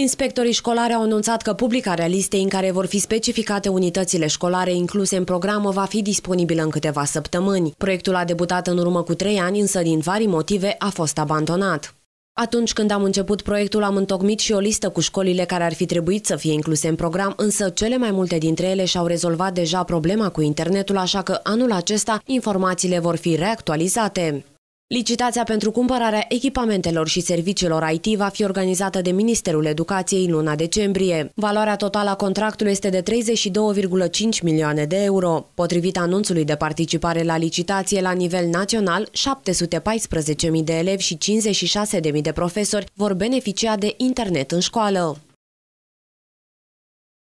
Inspectorii școlari au anunțat că publicarea listei în care vor fi specificate unitățile școlare incluse în programă va fi disponibilă în câteva săptămâni. Proiectul a debutat în urmă cu trei ani, însă din vari motive a fost abandonat. Atunci când am început proiectul, am întocmit și o listă cu școlile care ar fi trebuit să fie incluse în program, însă cele mai multe dintre ele și-au rezolvat deja problema cu internetul, așa că anul acesta informațiile vor fi reactualizate. Licitația pentru cumpărarea echipamentelor și serviciilor IT va fi organizată de Ministerul Educației în luna decembrie. Valoarea totală a contractului este de 32,5 milioane de euro. Potrivit anunțului de participare la licitație la nivel național, 714.000 de elevi și 56.000 de profesori vor beneficia de internet în școală.